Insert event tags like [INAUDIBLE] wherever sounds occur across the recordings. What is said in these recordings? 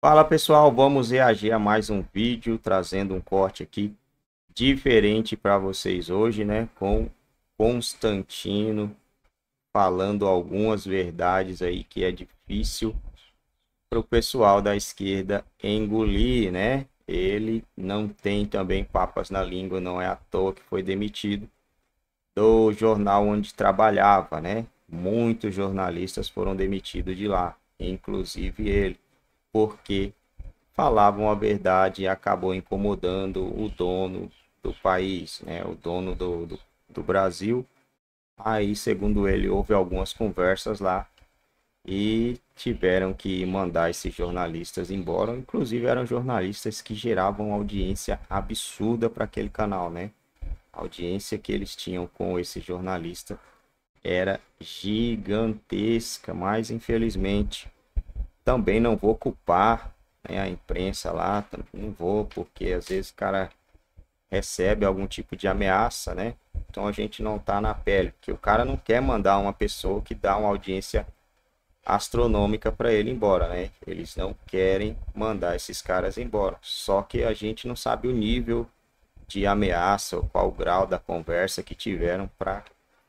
Fala pessoal, vamos reagir a mais um vídeo trazendo um corte aqui diferente para vocês hoje, né? Com Constantino falando algumas verdades aí que é difícil para o pessoal da esquerda engolir, né? Ele não tem também papas na língua, não é à toa que foi demitido do jornal onde trabalhava, né? Muitos jornalistas foram demitidos de lá, inclusive ele porque falavam a verdade e acabou incomodando o dono do país, né, o dono do, do, do Brasil. Aí, segundo ele, houve algumas conversas lá e tiveram que mandar esses jornalistas embora. Inclusive, eram jornalistas que geravam audiência absurda para aquele canal, né? A audiência que eles tinham com esse jornalista era gigantesca, mas infelizmente também não vou culpar né, a imprensa lá, não vou, porque às vezes o cara recebe algum tipo de ameaça, né? Então a gente não tá na pele, porque o cara não quer mandar uma pessoa que dá uma audiência astronômica para ele embora, né? Eles não querem mandar esses caras embora. Só que a gente não sabe o nível de ameaça ou qual o grau da conversa que tiveram para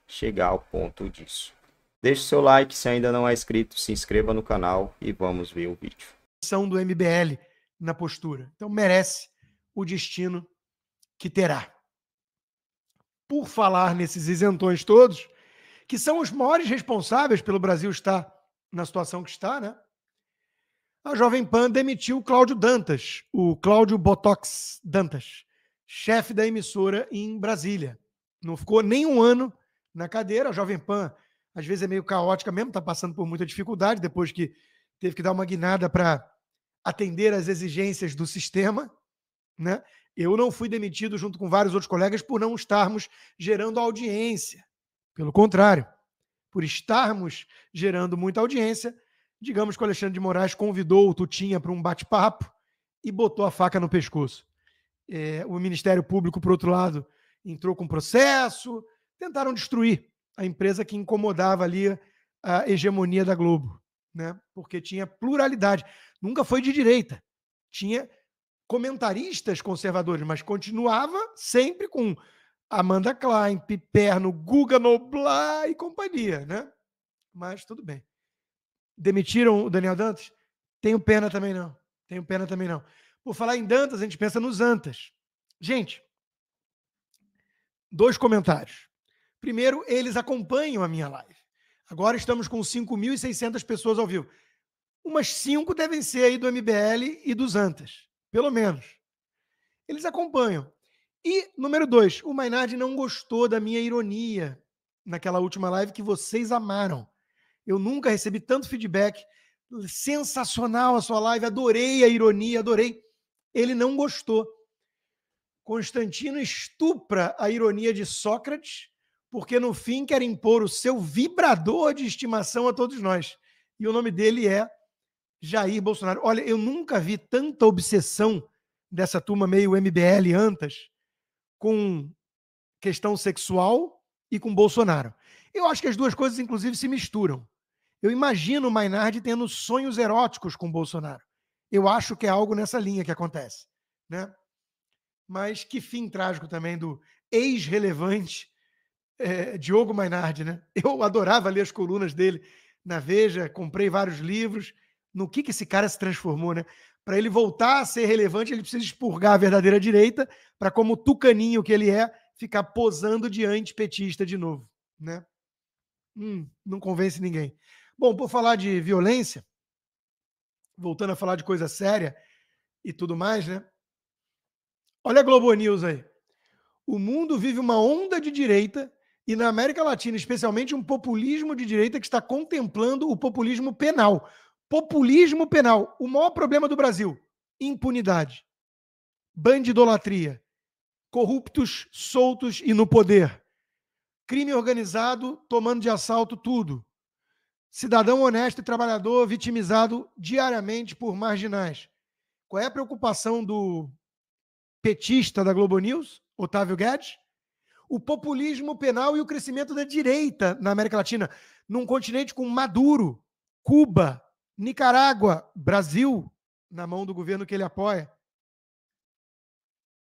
chegar ao ponto disso. Deixe seu like se ainda não é inscrito, se inscreva no canal e vamos ver o vídeo. São do MBL na postura. Então merece o destino que terá. Por falar nesses isentões todos, que são os maiores responsáveis pelo Brasil estar na situação que está, né? A Jovem Pan demitiu o Cláudio Dantas, o Cláudio Botox Dantas, chefe da emissora em Brasília. Não ficou nem um ano na cadeira, a Jovem Pan às vezes é meio caótica mesmo, está passando por muita dificuldade, depois que teve que dar uma guinada para atender às exigências do sistema. Né? Eu não fui demitido junto com vários outros colegas por não estarmos gerando audiência. Pelo contrário, por estarmos gerando muita audiência, digamos que o Alexandre de Moraes convidou o Tutinha para um bate-papo e botou a faca no pescoço. É, o Ministério Público, por outro lado, entrou com processo, tentaram destruir a empresa que incomodava ali a hegemonia da Globo, né? Porque tinha pluralidade. Nunca foi de direita. Tinha comentaristas conservadores, mas continuava sempre com Amanda Klein, Piperno, Guga Noblar e companhia, né? Mas tudo bem. Demitiram o Daniel Dantas? Tenho pena também não. Tenho pena também não. Por falar em Dantas, a gente pensa nos Antas. Gente, dois comentários. Primeiro, eles acompanham a minha live. Agora estamos com 5.600 pessoas ao vivo. Umas cinco devem ser aí do MBL e dos Antas, pelo menos. Eles acompanham. E, número dois, o Mainardi não gostou da minha ironia naquela última live que vocês amaram. Eu nunca recebi tanto feedback. Sensacional a sua live, adorei a ironia, adorei. Ele não gostou. Constantino estupra a ironia de Sócrates porque no fim quer impor o seu vibrador de estimação a todos nós. E o nome dele é Jair Bolsonaro. Olha, eu nunca vi tanta obsessão dessa turma meio MBL antas com questão sexual e com Bolsonaro. Eu acho que as duas coisas, inclusive, se misturam. Eu imagino o Maynard tendo sonhos eróticos com Bolsonaro. Eu acho que é algo nessa linha que acontece. Né? Mas que fim trágico também do ex-relevante é, Diogo Mainardi, né? [LAUGHS] Eu adorava ler as colunas dele na Veja, comprei vários livros. No que, que esse cara se transformou, né? Para ele voltar a ser relevante, ele precisa expurgar a verdadeira direita para, como tucaninho que ele é, ficar posando de antipetista de novo, né? Hum, não convence ninguém. Bom, por falar de violência, voltando a falar de coisa séria e tudo mais, né? Olha a Globo News aí. O mundo vive uma onda de direita e na América Latina, especialmente, um populismo de direita que está contemplando o populismo penal. Populismo penal. O maior problema do Brasil: impunidade, bandidolatria, corruptos soltos e no poder, crime organizado tomando de assalto tudo, cidadão honesto e trabalhador vitimizado diariamente por marginais. Qual é a preocupação do petista da Globo News, Otávio Guedes? o populismo penal e o crescimento da direita na América Latina, num continente com Maduro, Cuba, Nicarágua, Brasil, na mão do governo que ele apoia.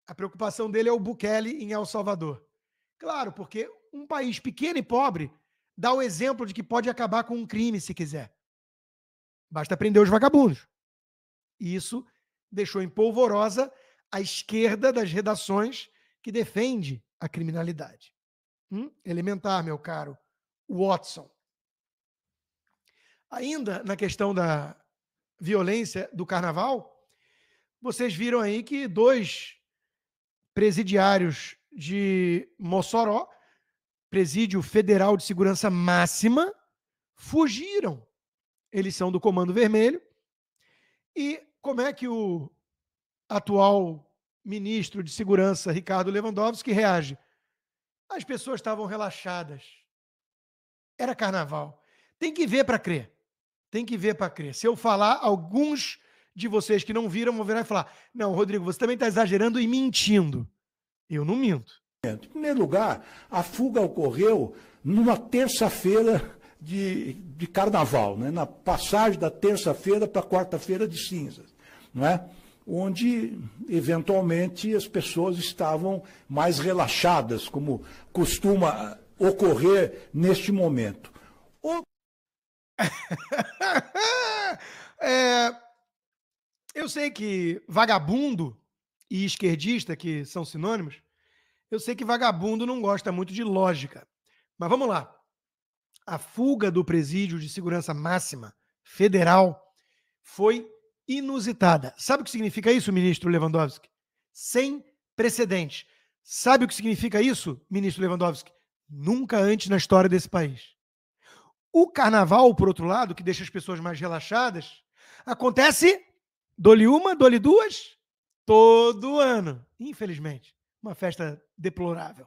A preocupação dele é o Bukele em El Salvador. Claro, porque um país pequeno e pobre dá o exemplo de que pode acabar com um crime se quiser. Basta prender os vagabundos. E isso deixou em polvorosa a esquerda das redações que defende a criminalidade. Hum? Elementar, meu caro Watson. Ainda na questão da violência do carnaval, vocês viram aí que dois presidiários de Mossoró, Presídio Federal de Segurança Máxima, fugiram. Eles são do Comando Vermelho. E como é que o atual ministro de Segurança, Ricardo Lewandowski, reage. As pessoas estavam relaxadas. Era carnaval. Tem que ver para crer. Tem que ver para crer. Se eu falar, alguns de vocês que não viram vão virar e falar: Não, Rodrigo, você também está exagerando e mentindo. Eu não minto. Em primeiro lugar, a fuga ocorreu numa terça-feira de, de carnaval, né? na passagem da terça-feira para quarta-feira de cinzas. Não é? onde eventualmente as pessoas estavam mais relaxadas, como costuma ocorrer neste momento. O... [LAUGHS] é, eu sei que vagabundo e esquerdista, que são sinônimos, eu sei que vagabundo não gosta muito de lógica. Mas vamos lá. A fuga do presídio de segurança máxima federal foi inusitada. Sabe o que significa isso, ministro Lewandowski? Sem precedentes. Sabe o que significa isso, ministro Lewandowski? Nunca antes na história desse país. O carnaval, por outro lado, que deixa as pessoas mais relaxadas, acontece, dole uma, dole duas, todo ano. Infelizmente, uma festa deplorável.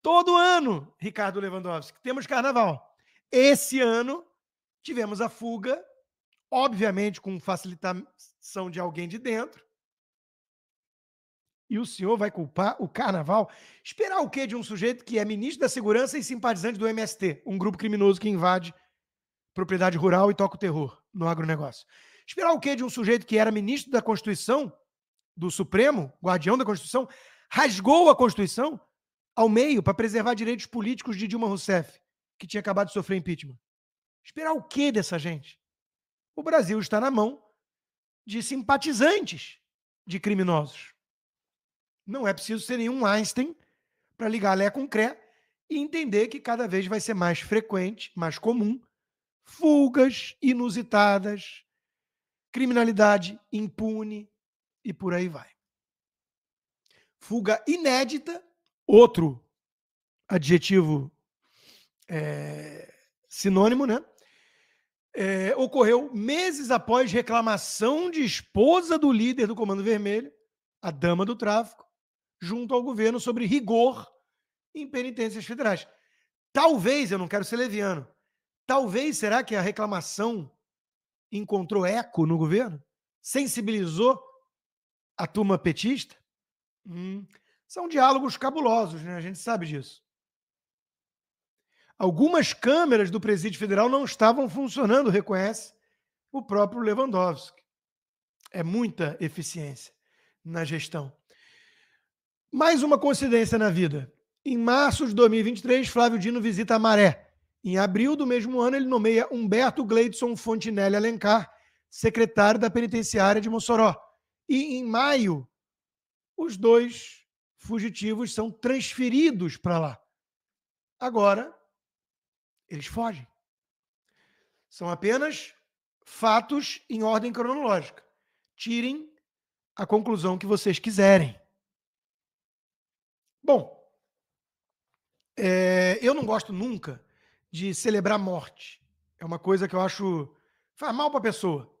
Todo ano, Ricardo Lewandowski, temos carnaval. Esse ano tivemos a fuga obviamente com facilitação de alguém de dentro. E o senhor vai culpar o carnaval? Esperar o quê de um sujeito que é ministro da Segurança e simpatizante do MST, um grupo criminoso que invade propriedade rural e toca o terror no agronegócio? Esperar o quê de um sujeito que era ministro da Constituição, do Supremo, guardião da Constituição, rasgou a Constituição ao meio para preservar direitos políticos de Dilma Rousseff, que tinha acabado de sofrer impeachment? Esperar o quê dessa gente? o Brasil está na mão de simpatizantes de criminosos. Não é preciso ser nenhum Einstein para ligar Lé com Cré e entender que cada vez vai ser mais frequente, mais comum, fugas inusitadas, criminalidade impune e por aí vai. Fuga inédita, outro adjetivo é, sinônimo, né? é, ocorreu meses após reclamação de esposa do líder do Comando Vermelho, a dama do tráfico, junto ao governo sobre rigor em penitências federais. Talvez, eu não quero ser leviano, talvez será que a reclamação encontrou eco no governo? Sensibilizou a turma petista? Hum. São diálogos cabulosos, né? A gente sabe disso. Algumas câmeras do Presídio Federal não estavam funcionando, reconhece o próprio Lewandowski. É muita eficiência na gestão. Mais uma coincidência na vida. Em março de 2023, Flávio Dino visita a Maré. Em abril do mesmo ano, ele nomeia Humberto Gleidson Fontinelli Alencar secretário da penitenciária de Mossoró. E em maio, os dois fugitivos são transferidos para lá. Agora, eles fogem. São apenas fatos em ordem cronológica. Tirem a conclusão que vocês quiserem. Bom, é, eu não gosto nunca de celebrar morte. É uma coisa que eu acho faz mal para a pessoa.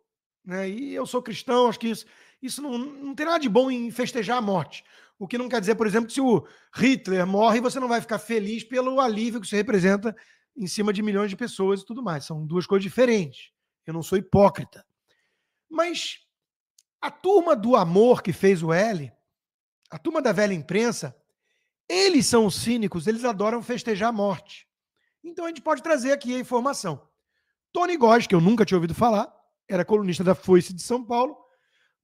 Né? E eu sou cristão, acho que isso, isso não, não tem nada de bom em festejar a morte. O que não quer dizer, por exemplo, que se o Hitler morre, você não vai ficar feliz pelo alívio que isso representa em cima de milhões de pessoas e tudo mais. São duas coisas diferentes. Eu não sou hipócrita. Mas a turma do amor que fez o L, a turma da velha imprensa, eles são cínicos, eles adoram festejar a morte. Então a gente pode trazer aqui a informação. Tony Góes, que eu nunca tinha ouvido falar, era colunista da Foice de São Paulo,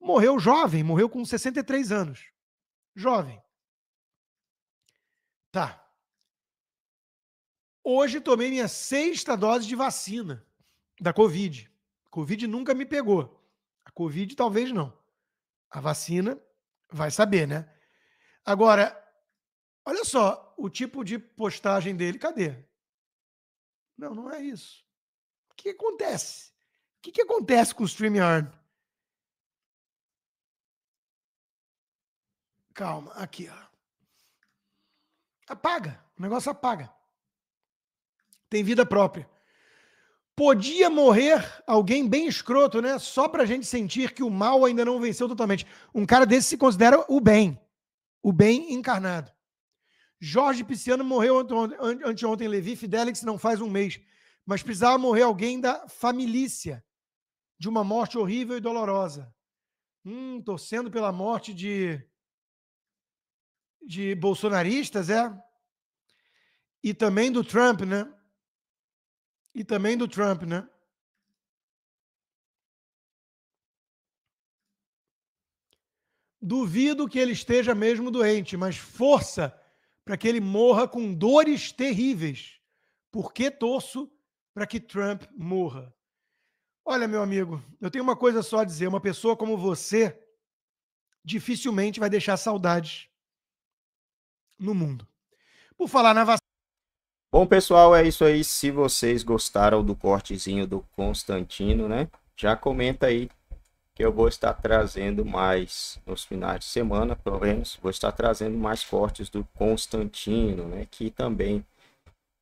morreu jovem, morreu com 63 anos. Jovem. Tá. Hoje tomei minha sexta dose de vacina da Covid. Covid nunca me pegou. A Covid talvez não. A vacina vai saber, né? Agora, olha só o tipo de postagem dele. Cadê? Não, não é isso. O que acontece? O que, que acontece com o StreamYard? Calma, aqui, ó. Apaga. O negócio apaga. Tem vida própria. Podia morrer alguém bem escroto, né? Só pra gente sentir que o mal ainda não venceu totalmente. Um cara desse se considera o bem. O bem encarnado. Jorge Pisciano morreu anteontem, em Levi Fidelix não faz um mês. Mas precisava morrer alguém da família de uma morte horrível e dolorosa. Hum, torcendo pela morte de de bolsonaristas, é? E também do Trump, né? E também do Trump, né? Duvido que ele esteja mesmo doente, mas força para que ele morra com dores terríveis. Porque torço para que Trump morra. Olha, meu amigo, eu tenho uma coisa só a dizer: uma pessoa como você dificilmente vai deixar saudades no mundo. Por falar na vacina. Bom, pessoal, é isso aí. Se vocês gostaram do cortezinho do Constantino, né? Já comenta aí que eu vou estar trazendo mais nos finais de semana, pelo menos, vou estar trazendo mais cortes do Constantino, né? Que também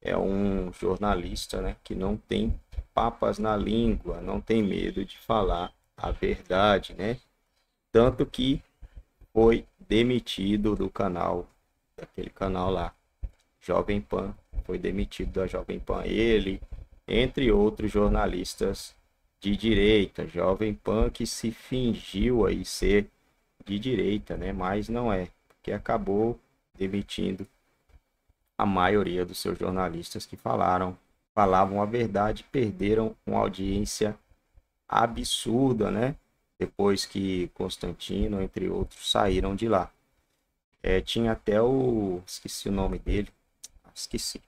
é um jornalista, né? Que não tem papas na língua, não tem medo de falar a verdade, né? Tanto que foi demitido do canal, daquele canal lá, Jovem Pan, foi demitido da Jovem Pan. Ele, entre outros jornalistas de direita, Jovem Pan que se fingiu aí ser de direita, né? Mas não é, porque acabou demitindo a maioria dos seus jornalistas que falaram, falavam a verdade, perderam uma audiência absurda, né? Depois que Constantino, entre outros, saíram de lá. É, tinha até o. esqueci o nome dele, esqueci.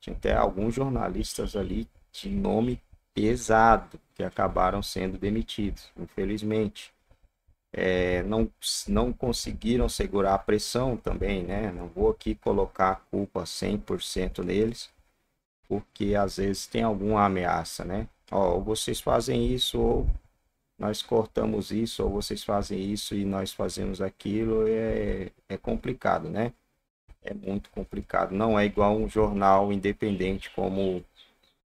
Tinha até alguns jornalistas ali de nome pesado que acabaram sendo demitidos, infelizmente. É, não, não conseguiram segurar a pressão também, né? Não vou aqui colocar a culpa 100% neles, porque às vezes tem alguma ameaça, né? Ó, ou vocês fazem isso, ou nós cortamos isso, ou vocês fazem isso e nós fazemos aquilo, é, é complicado, né? é muito complicado. Não é igual um jornal independente como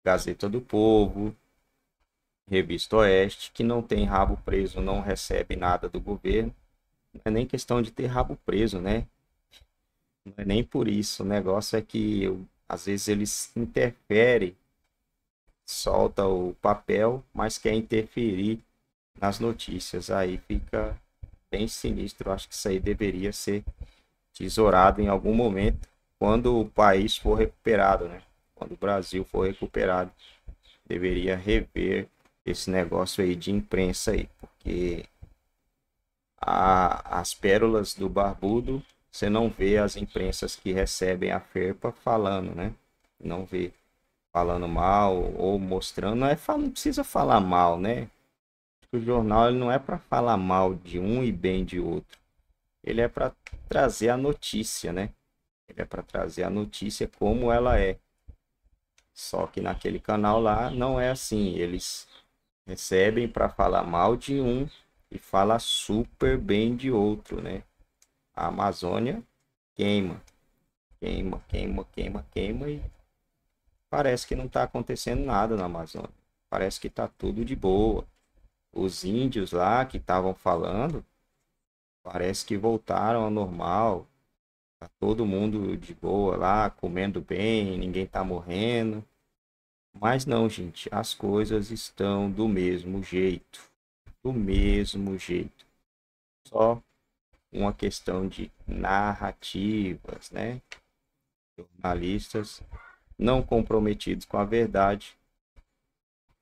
Gazeta do Povo, Revista Oeste, que não tem rabo preso, não recebe nada do governo. Não é nem questão de ter rabo preso, né? Não é nem por isso. O negócio é que eu, às vezes eles interferem, solta o papel, mas quer interferir nas notícias. Aí fica bem sinistro. acho que isso aí deveria ser tesourado em algum momento, quando o país for recuperado, né? Quando o Brasil for recuperado, deveria rever esse negócio aí de imprensa aí, porque a, as pérolas do barbudo, você não vê as imprensas que recebem a ferpa falando, né? Não vê falando mal ou mostrando, não, é, não precisa falar mal, né? O jornal não é para falar mal de um e bem de outro ele é para trazer a notícia, né? Ele é para trazer a notícia como ela é. Só que naquele canal lá não é assim. Eles recebem para falar mal de um e fala super bem de outro, né? A Amazônia queima, queima, queima, queima, queima e parece que não está acontecendo nada na Amazônia. Parece que está tudo de boa. Os índios lá que estavam falando Parece que voltaram ao normal. Tá todo mundo de boa lá, comendo bem, ninguém tá morrendo. Mas não, gente, as coisas estão do mesmo jeito. Do mesmo jeito. Só uma questão de narrativas, né? Jornalistas não comprometidos com a verdade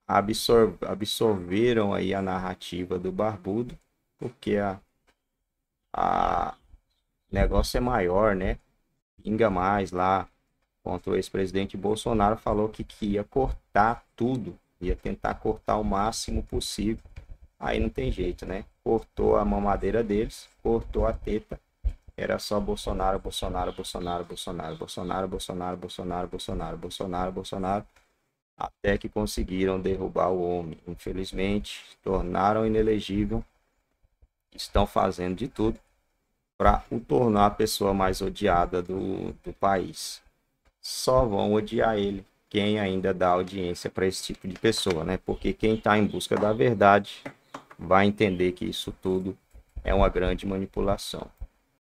absorveram aí a narrativa do barbudo, porque a a o negócio é maior, né? Inga mais lá. Contra o ex-presidente Bolsonaro falou que, que ia cortar tudo, ia tentar cortar o máximo possível. Aí não tem jeito, né? Cortou a mamadeira deles, cortou a teta. Era só Bolsonaro, Bolsonaro, Bolsonaro, Bolsonaro, Bolsonaro, Bolsonaro, Bolsonaro, Bolsonaro, Bolsonaro, Bolsonaro. Até que conseguiram derrubar o homem. Infelizmente, tornaram inelegível. Estão fazendo de tudo para o tornar a pessoa mais odiada do, do país. Só vão odiar ele quem ainda dá audiência para esse tipo de pessoa, né? Porque quem está em busca da verdade vai entender que isso tudo é uma grande manipulação.